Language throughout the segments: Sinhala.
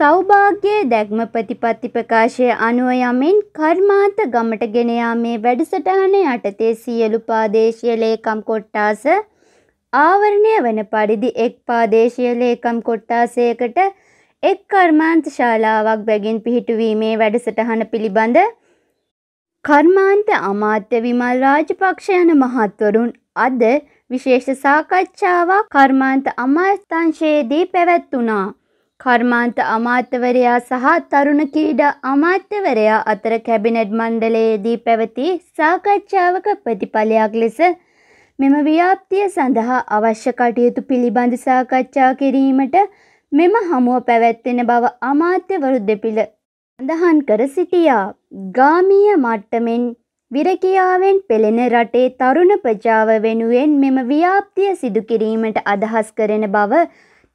සෞභාග්‍යයේ දැක්ම ප්‍රතිපත්ති ප්‍රකාශය අනුව යමින් කර්මාන්ත ගමට ගෙන යාමේ වැඩසටහන යටතේ සියලු පාදේශීය ලේකම් කොට්ටාස ආවරණය වන පරිදි එක් පාදේශීය ලේකම් කොට්ටාසයකට එක් කර්මාන්ත ශාලාවක් බැගින් පිහිටුවීමේ වැඩසටහන පිළිබඳ කර්මාන්ත අමාත්‍ය විමල් රාජපක්ෂ යන මහත්වරුන් අද විශේෂ සාකච්ඡාවක් කර්මාන්ත අමාත්‍යංශයේදී පැවැත්වුණා. කර්මාන්ත අමාත්‍යවරයා සහ තරුණ ක්‍රීඩා අමාත්‍යවරයා අතර කැබිනට් මණ්ඩලයේදී පැවති සාකච්ඡාවක ප්‍රතිඵලයක් ලෙස මෙම ව්‍යාප්තිය සඳහා අවශ්‍ය කටයුතු පිළිබඳ සාකච්ඡා කිරීමට මෙම හමුව පැවැත්වෙන බව අමාත්‍යවරු දෙපිළ සඳහන් කර සිටියා. ගාමීය මට්ටමෙන් විරකියාවෙන් පෙළෙන රටේ තරුණ ප්‍රජාව වෙනුවෙන් මෙම ව්‍යාප්තිය සිදුකිරීමට අදහස් කරන බව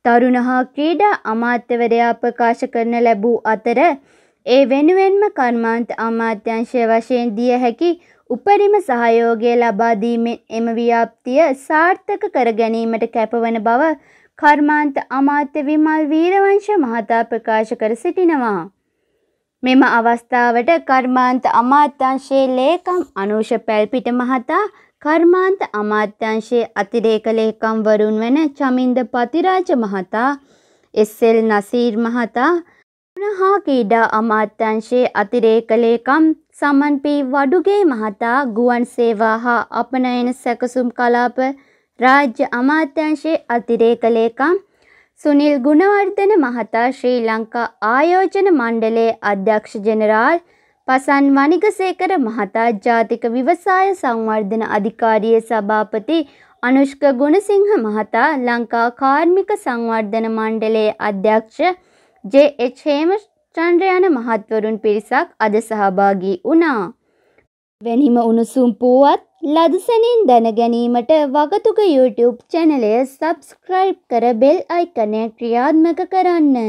තරුණ හා ක්‍රීඩා අමාත්‍යවරයා ප්‍රකාශ කරන ලැබූ අතර ඒ වෙනුවෙන්ම කර්මාන්ත අමාත්‍යංශය වශයෙන් දිය හැකි උපරිම සහයෝගය ලබා දීමෙන් එම ව්‍යාප්තිය සාර්ථක කර ගැනීමට කැපවන බව කර්මාන්ත අමාත්‍ය විමල් වීරවංශ මහතා ප්‍රකාශ කර සිටිනවා. මෙම අවස්ථාවට කර්මාන්ත අමාත්‍යංශයේ ලේකම් අනුෂ පැල්පිට මහතා කර්මාන්ත අමාත්‍යංශයේ අතිරේක ලේකම්වරුන් වන චමින්ද පතිරාජ මහතා එස්.එල්. නසීර් මහතා පුනහා ක්‍රීඩා අමාත්‍යංශයේ අතිරේක ලේකම් සමන් පී වඩුගේ මහතා ගුවන් සේවා හා අපනයන සැකසුම් කලාප රාජ්‍ය අමාත්‍යංශයේ අතිරේක ලේකම් සුනිල් ගුණවර්ධන මහතා ශ්‍රී ලංකා ආයෝජන මණ්ඩලයේ අධ්‍යක්ෂ ජෙනරාල් පසන් වනිගසේකර මහතා ජාතික විවසාය සංවර්ධන අධිකාරියේ සභාපති අනුෂ්ක ගුණසිංහ මහතා ලංකා කාර්මික සංවර්ධන මණ්ඩලයේ අධ්‍යක්ෂ ජේ.එච්. හේමචන්ද්‍රයන මහත්වරුන් පිරිසක් අද සහභාගී වුණා. වැනිම උණුසුම් පුවත් ලදසනින් දැනගැනීමට වගතුක YouTube චැනලය සබස්ක්‍රයිබ් කර බෙල් අයිකනය ක්‍රියාත්මක කරන්න.